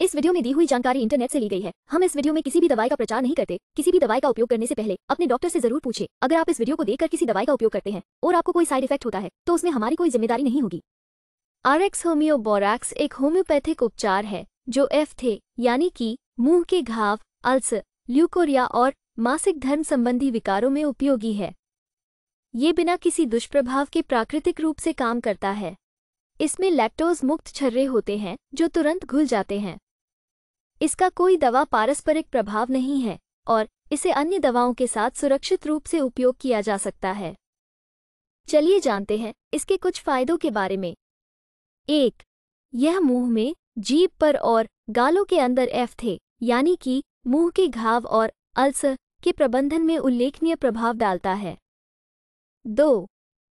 इस वीडियो में दी हुई जानकारी इंटरनेट से ली गई है हम इस वीडियो में किसी भी दवाई का प्रचार नहीं करते किसी भी दवाई का उपयोग करने से पहले अपने डॉक्टर से जरूर पूछे अगर आप इस वीडियो को देखकर किसी दवाई का उपयोग करते हैं और आपको कोई साइड इफेक्ट होता है तो उसमें हमारी कोई जिम्मेदारी नहीं होगी एक्स होम्योबोरैक्स एक होम्योपैथिक उपचार है जो एफ थे यानी कि मुंह के घाव अल्स ल्यूकोरिया और मासिक धर्म संबंधी विकारों में उपयोगी है ये बिना किसी दुष्प्रभाव के प्राकृतिक रूप से काम करता है इसमें लैक्टोज मुक्त छर्रे होते हैं जो तुरंत घुल जाते हैं इसका कोई दवा पारस्परिक प्रभाव नहीं है और इसे अन्य दवाओं के साथ सुरक्षित रूप से उपयोग किया जा सकता है चलिए जानते हैं इसके कुछ फायदों के बारे में एक यह मुंह में जीभ पर और गालों के अंदर एफ थे यानी कि मुंह के घाव और अल्सर के प्रबंधन में उल्लेखनीय प्रभाव डालता है दो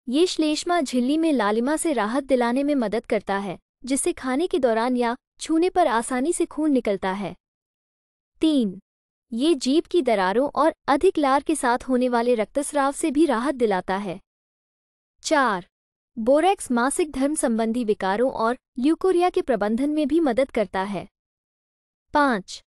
ये श्लेष्मा झिल्ली में लालिमा से राहत दिलाने में मदद करता है जिससे खाने के दौरान या छूने पर आसानी से खून निकलता है तीन ये जीप की दरारों और अधिक लार के साथ होने वाले रक्तस्राव से भी राहत दिलाता है चार बोरेक्स मासिक धर्म संबंधी विकारों और ल्यूकोरिया के प्रबंधन में भी मदद करता है पाँच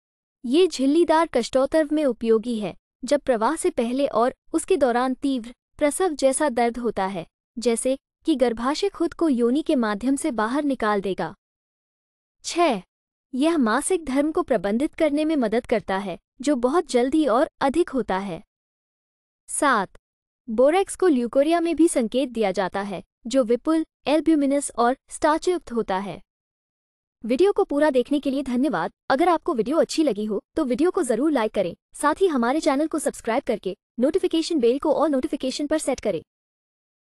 ये झिल्लीदार कष्टोत्तर्व में उपयोगी है जब प्रवाह से पहले और उसके दौरान तीव्र प्रसव जैसा दर्द होता है जैसे कि गर्भाशय खुद को योनि के माध्यम से बाहर निकाल देगा छः यह मासिक धर्म को प्रबंधित करने में मदद करता है जो बहुत जल्दी और अधिक होता है सात बोरेक्स को ल्यूकोरिया में भी संकेत दिया जाता है जो विपुल एल्ब्यूमिनस और स्टार्चयुक्त होता है वीडियो को पूरा देखने के लिए धन्यवाद अगर आपको वीडियो अच्छी लगी हो तो वीडियो को जरूर लाइक करें साथ ही हमारे चैनल को सब्सक्राइब करके नोटिफिकेशन बेल को और नोटिफिकेशन पर सेट करें